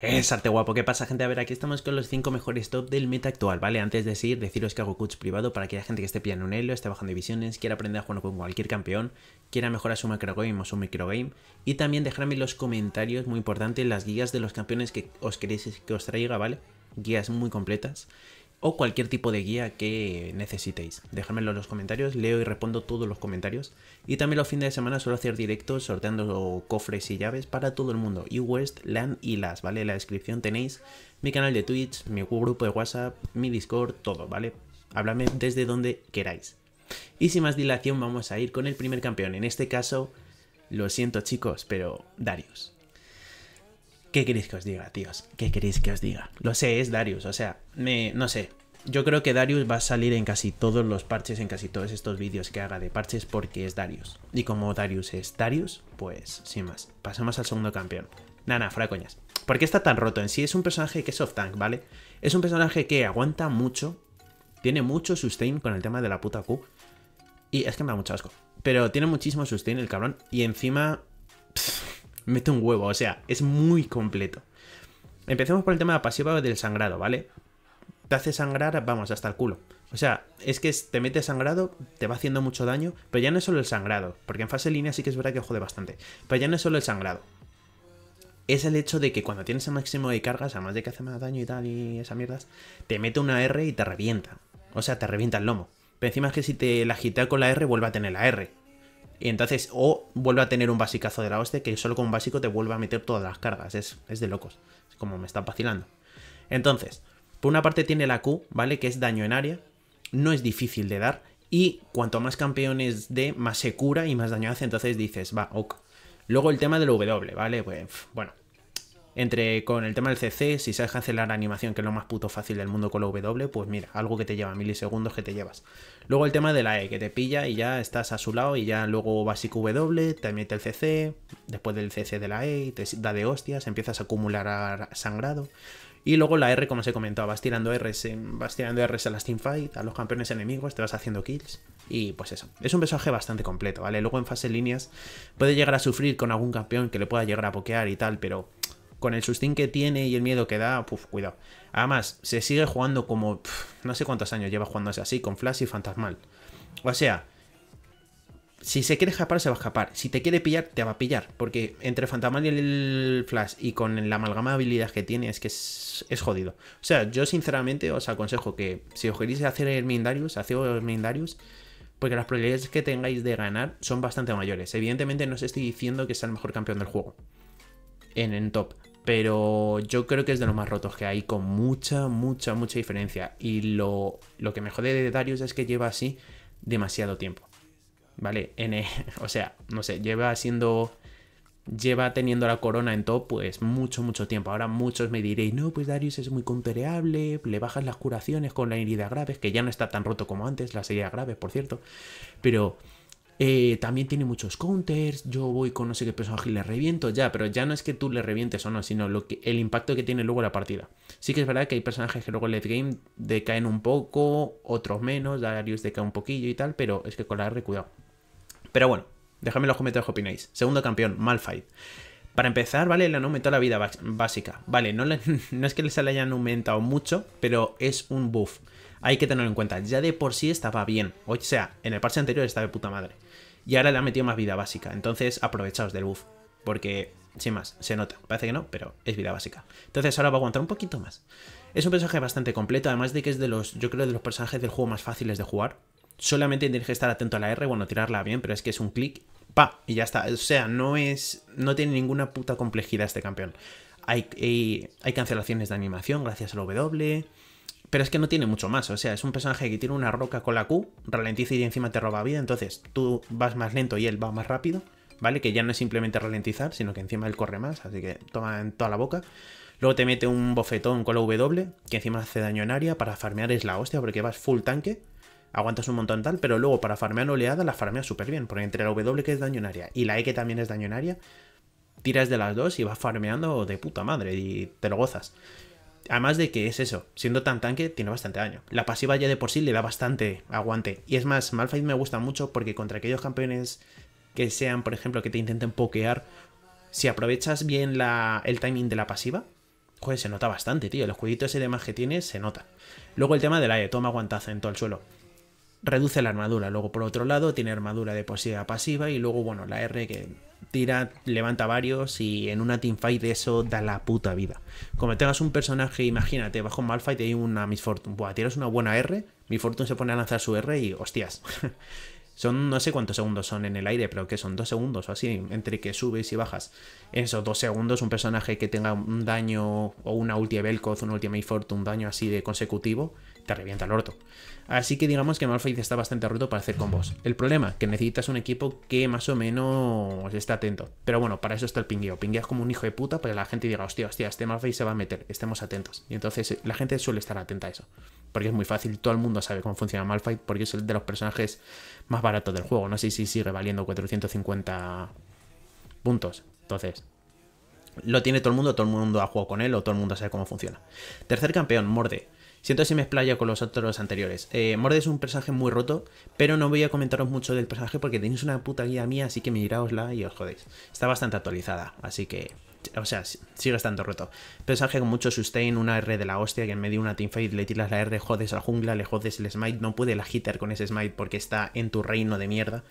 Es arte guapo. ¿Qué pasa, gente? A ver, aquí estamos con los 5 mejores top del meta actual, ¿vale? Antes de seguir, deciros que hago cuts privado para que haya gente que esté pillando un elo, esté bajando divisiones, quiera aprender a jugar con cualquier campeón, quiera mejorar su game o su microgame. Y también dejarme en los comentarios, muy importante, las guías de los campeones que os queréis que os traiga, ¿vale? Guías muy completas o cualquier tipo de guía que necesitéis. Dejadmelo en los comentarios, leo y respondo todos los comentarios. Y también los fines de semana suelo hacer directos sorteando cofres y llaves para todo el mundo, y West, LAN y LAS, ¿vale? En la descripción tenéis mi canal de Twitch, mi grupo de WhatsApp, mi Discord, todo, ¿vale? Háblame desde donde queráis. Y sin más dilación vamos a ir con el primer campeón, en este caso, lo siento chicos, pero Darius. ¿Qué queréis que os diga, tíos? ¿Qué queréis que os diga? Lo sé, es Darius, o sea, me, no sé. Yo creo que Darius va a salir en casi todos los parches, en casi todos estos vídeos que haga de parches, porque es Darius. Y como Darius es Darius, pues sin más. Pasamos al segundo campeón. Nana, fuera coñas. ¿Por qué está tan roto? En sí es un personaje que es soft tank, ¿vale? Es un personaje que aguanta mucho, tiene mucho sustain con el tema de la puta Q. Y es que me da mucho asco. Pero tiene muchísimo sustain el cabrón. Y encima mete un huevo, o sea, es muy completo. Empecemos por el tema pasivo del sangrado, ¿vale? Te hace sangrar, vamos, hasta el culo. O sea, es que te mete sangrado, te va haciendo mucho daño, pero ya no es solo el sangrado, porque en fase línea sí que es verdad que jode bastante, pero ya no es solo el sangrado. Es el hecho de que cuando tienes el máximo de cargas, además de que hace más daño y tal y esas mierdas, te mete una R y te revienta. O sea, te revienta el lomo. Pero encima es que si te la agita con la R, vuelve a tener la R. Y entonces, o vuelve a tener un basicazo de la hostia que solo con un básico te vuelve a meter todas las cargas. Es, de locos. Es como me está vacilando. Entonces, por una parte tiene la Q, ¿vale? Que es daño en área. No es difícil de dar. Y cuanto más campeones de, más se cura y más daño hace. Entonces dices, va, ok. Luego el tema del W, ¿vale? Pues, bueno, entre con el tema del CC, si sabes cancelar animación, que es lo más puto fácil del mundo con la W, pues mira, algo que te lleva milisegundos que te llevas. Luego el tema de la E, que te pilla y ya estás a su lado y ya luego básico W, te mete el CC, después del CC de la E, te da de hostias, empiezas a acumular sangrado. Y luego la R, como se comentaba, vas tirando Rs, vas tirando Rs a las teamfights, a los campeones enemigos, te vas haciendo kills. Y pues eso, es un mensaje bastante completo, ¿vale? Luego en fase líneas puede llegar a sufrir con algún campeón que le pueda llegar a pokear y tal, pero con el sustín que tiene y el miedo que da, puf, cuidado. Además, se sigue jugando como. no sé cuántos años lleva jugándose así, con Flash y Fantasmal. O sea, si se quiere escapar, se va a escapar. Si te quiere pillar, te va a pillar. Porque entre Fantasmal y el Flash y con la amalgama de habilidades que tiene, es que es, jodido. O sea, yo sinceramente os aconsejo que si os queréis hacer el Mindarius, el Mindarius. Porque las probabilidades que tengáis de ganar son bastante mayores. Evidentemente no os estoy diciendo que sea el mejor campeón del juego. En, en top pero yo creo que es de los más rotos que hay, con mucha, mucha, mucha diferencia. Y lo, que me jode de Darius es que lleva así demasiado tiempo. ¿Vale? N o sea, no sé, lleva siendo. Lleva teniendo la corona en top, pues mucho, mucho tiempo. Ahora muchos me diréis, no, pues Darius es muy contereable, le bajas las curaciones con la herida grave, que ya no está tan roto como antes, las heridas graves, por cierto. Pero eh, también tiene muchos counters. Yo voy con no sé qué personaje y le reviento ya, pero ya no es que tú le revientes o no, sino lo que, el impacto que tiene luego la partida. Sí que es verdad que hay personajes que luego en late game decaen un poco, otros menos, Darius decae un poquillo y tal, pero es que con la R, cuidado. Pero bueno, déjame los comentarios que opináis. Segundo campeón, Malphite. Para empezar, ¿vale? Le han aumentado la vida básica. Vale, no, no es que se le hayan aumentado mucho, pero es un buff. Hay que tenerlo en cuenta. Ya de por sí estaba bien. O sea, en el parche anterior estaba de puta madre. Y ahora le han metido más vida básica. Entonces, aprovechaos del buff. Porque, sin más, se nota. Parece que no, pero es vida básica. Entonces ahora va a aguantar un poquito más. Es un personaje bastante completo, además de que es de los, yo creo, de los personajes del juego más fáciles de jugar solamente tienes que estar atento a la R, bueno, tirarla bien, pero es que es un clic y ya está. O sea, no es. No tiene ninguna puta complejidad este campeón. Hay, hay, cancelaciones de animación gracias al W. Pero es que no tiene mucho más. O sea, es un personaje que tiene una roca con la Q, ralentiza y encima te roba vida. Entonces tú vas más lento y él va más rápido. ¿Vale? Que ya no es simplemente ralentizar, sino que encima él corre más. Así que toma en toda la boca. Luego te mete un bofetón con la W, que encima hace daño en área. Para farmear es la hostia porque vas full tanque aguantas un montón tal, pero luego para farmear oleada La farmeas súper bien, porque entre la W que es daño en área y la E que también es daño en área, tiras de las dos y vas farmeando de puta madre y te lo gozas. Además de que es eso, siendo tan tanque tiene bastante daño. La pasiva ya de por sí le da bastante aguante. Y es más, Malphite me gusta mucho porque contra aquellos campeones que sean, por ejemplo, que te intenten pokear, si aprovechas bien el timing de la pasiva, joder, se nota bastante, tío. El escudito ese de más que tiene se nota. Luego el tema de la E, toma aguantaza en todo el suelo reduce la armadura. Luego, por otro lado, tiene armadura de posibilidad pasiva y luego, bueno, la R que tira, levanta varios y en una teamfight eso da la puta vida. Como tengas un personaje, imagínate, bajo un Malphite y una Miss Fortune. Buah, Tienes una buena R, Miss Fortune se pone a lanzar su R y hostias. Son no sé cuántos segundos son en el aire, pero que son dos segundos o así, entre que subes y bajas. En esos dos segundos, un personaje que tenga un daño o una ulti Vel'Koz, una ulti Mayfort, un daño así de consecutivo, te revienta el orto. Así que digamos que Malphite está bastante roto para hacer combos. El problema, que necesitas un equipo que más o menos esté atento. Pero bueno, para eso está el pingueo. Pingueas como un hijo de puta para que la gente diga, hostia, hostia, este Malphite se va a meter, estemos atentos. Y entonces eh, la gente suele estar atenta a eso porque es muy fácil, todo el mundo sabe cómo funciona Malphite, porque es el de los personajes más baratos del juego, no sé si sigue valiendo 450 puntos, entonces... Lo tiene todo el mundo, todo el mundo ha jugado con él o todo el mundo sabe cómo funciona. Tercer campeón, Morde. Siento si me explayo con los otros anteriores. Eh, Morde es un personaje muy roto, pero no voy a comentaros mucho del personaje porque tenéis una puta guía mía, así que miráosla y os jodéis. Está bastante actualizada, así que o sea, sigue estando roto. Personaje con mucho sustain, una R de la hostia que en medio de una teamfight le tiras la R, jodes la jungla, le jodes el smite. No puede la hitter con ese smite porque está en tu reino de mierda.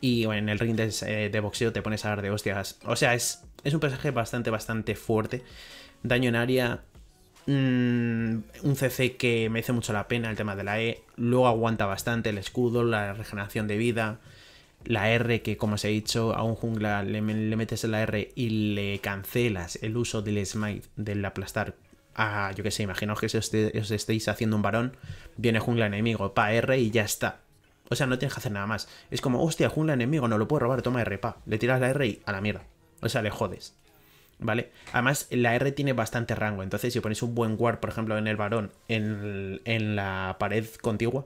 Y en el ring eh, de, boxeo te pones a dar de hostias. O sea, es, es un personaje bastante, bastante fuerte. Daño en área, mm, un CC que merece mucho la pena, el tema de la E. Luego aguanta bastante el escudo, la regeneración de vida la R que, como os he dicho, a un jungla le, metes la R y le cancelas el uso del smite, del aplastar ah yo que sé, imaginaos que si os estéis haciendo un varón, viene jungla enemigo, pa R y ya está. O sea, no tienes que hacer nada más. Es como, hostia, jungla enemigo, no lo puedo robar, toma R, pa. Le tiras la R y a la mierda. O sea, le jodes. ¿Vale? Además, la R tiene bastante rango. Entonces, si ponéis un buen guard, por ejemplo, en el varón, en, en la pared contigua,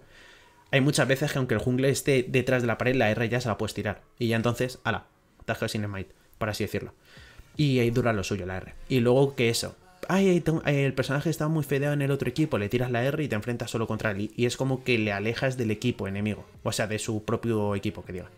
hay muchas veces que aunque el jungle esté detrás de la pared, la R ya se la puedes tirar. Y ya entonces, ala, tajo sin smite, por así decirlo. Y ahí dura lo suyo la R. Y luego que eso. Ay, eh, el personaje está muy fedeado en el otro equipo, le tiras la R y te enfrentas solo contra él. Y es como que le alejas del equipo enemigo. O sea, de su propio equipo, que diga.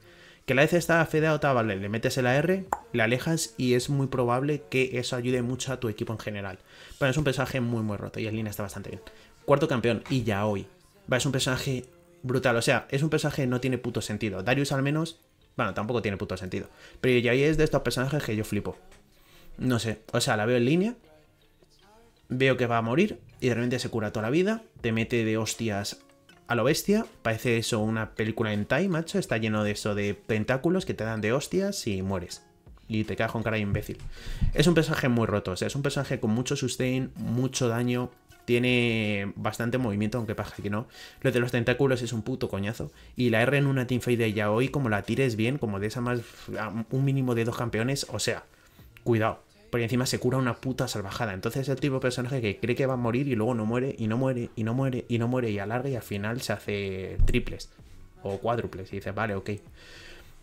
Que la vez está fedeado, tal, vale, le metes la R, le alejas y es muy probable que eso ayude mucho a tu equipo en general. Pero es un personaje muy, muy roto y en línea está bastante bien. Cuarto campeón, y ya hoy. Va, es un personaje brutal. O sea, es un personaje que no tiene puto sentido. Darius al menos, bueno, tampoco tiene puto sentido. Pero ahí es de estos personajes que yo flipo. No sé, o sea, la veo en línea, veo que va a morir y de repente se cura toda la vida, te mete de hostias a lo bestia, parece eso una película en time, macho, está lleno de eso de tentáculos que te dan de hostias y mueres. Y te quedas con cara de imbécil. Es un personaje muy roto, o sea, es un personaje con mucho sustain, mucho daño, tiene bastante movimiento, aunque pasa que no. Lo de los tentáculos es un puto coñazo. Y la R en una teamfight de hoy como la tires bien, como de esa más un mínimo de dos campeones, o sea, cuidado. Porque encima se cura una puta salvajada. Entonces es el tipo de personaje que cree que va a morir y luego no muere, y no muere, y no muere, y no muere, y alarga y al final se hace triples o cuádruples. Y dice, vale, ok.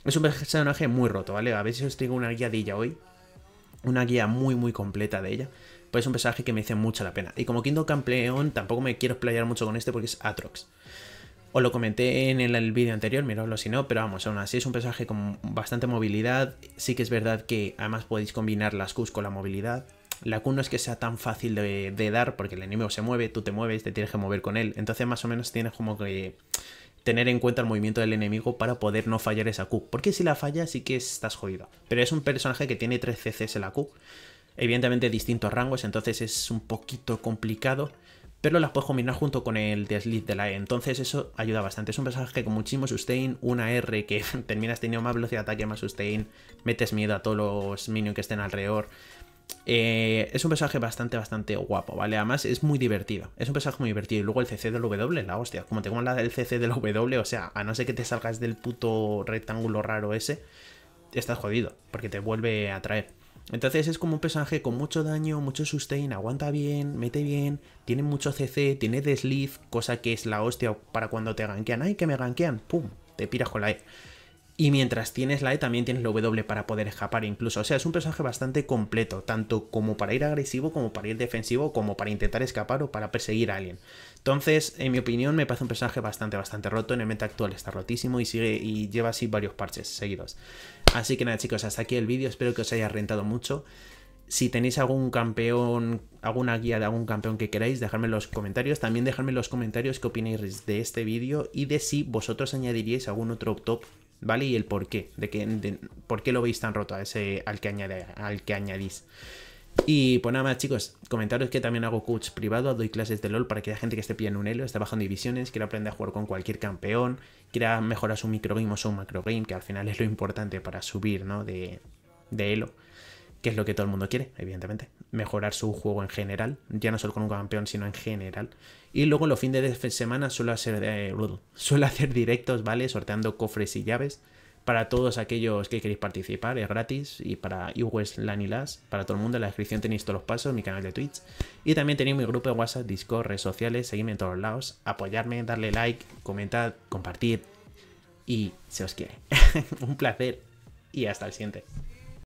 Es un personaje muy roto, ¿vale? A ver si os tengo una guía de ella hoy. Una guía muy, muy completa de ella pues es un personaje que me dice mucha la pena. Y como Kingdom Campeón tampoco me quiero explayar mucho con este porque es Atrox. Os lo comenté en el, vídeo anterior, miradlo si no, pero vamos, aún así es un personaje con bastante movilidad. Sí que es verdad que además podéis combinar las Qs con la movilidad. La Q no es que sea tan fácil de, dar porque el enemigo se mueve, tú te mueves, te tienes que mover con él. Entonces más o menos tienes como que tener en cuenta el movimiento del enemigo para poder no fallar esa Q. Porque si la fallas sí que estás jodido. Pero es un personaje que tiene 3 CCs en la Q evidentemente distintos rangos, entonces es un poquito complicado, pero las puedes combinar junto con el desliz de la E, entonces eso ayuda bastante. Es un personaje con muchísimo sustain, una R que terminas teniendo más velocidad de ataque, más sustain, metes miedo a todos los minions que estén alrededor. Eh, es un personaje bastante, bastante guapo, ¿vale? Además es muy divertido, es un personaje muy divertido. Y luego el CC del W, la hostia, como tengo la del CC del W, o sea, a no ser que te salgas del puto rectángulo raro ese, estás jodido, porque te vuelve a traer. Entonces es como un personaje con mucho daño, mucho sustain, aguanta bien, mete bien, tiene mucho CC, tiene desliz, cosa que es la hostia para cuando te gankean. ¡Ay, que me gankean! ¡Pum! Te piras con la E. Y mientras tienes la E también tienes la W para poder escapar incluso. O sea, es un personaje bastante completo, tanto como para ir agresivo, como para ir defensivo, como para intentar escapar o para perseguir a alguien. Entonces, en mi opinión, me parece un personaje bastante, bastante roto. En el meta actual está rotísimo y sigue y lleva así varios parches seguidos. Así que nada, chicos, hasta aquí el vídeo. Espero que os haya rentado mucho. Si tenéis algún campeón, alguna guía de algún campeón que queráis, dejadme en los comentarios. También dejadme en los comentarios qué opináis de este vídeo y de si vosotros añadiríais algún otro top ¿vale? Y el por qué, de que por qué lo veis tan roto a ese, al, que añade, al que añadís. Y pues nada más, chicos, comentaros que también hago coach privado, doy clases de LOL para que haya gente que esté pidiendo un elo, esté bajando divisiones, quiera aprender a jugar con cualquier campeón, quiera mejorar su microgame o su macrogame, que al final es lo importante para subir, ¿no? De, de elo que es lo que todo el mundo quiere, evidentemente, mejorar su juego en general, ya no solo con un campeón, sino en general. Y luego los fines de semana suelo hacer, eh, suelo hacer directos, ¿vale? Sorteando cofres y llaves para todos aquellos que queréis participar, es gratis, y para UWES LAN y para todo el mundo, en la descripción tenéis todos los pasos, mi canal de Twitch, y también tenéis mi grupo de WhatsApp, Discord, redes sociales, seguidme en todos lados, apoyarme, darle like, comentar compartir y se os quiere. Un placer, y hasta el siguiente.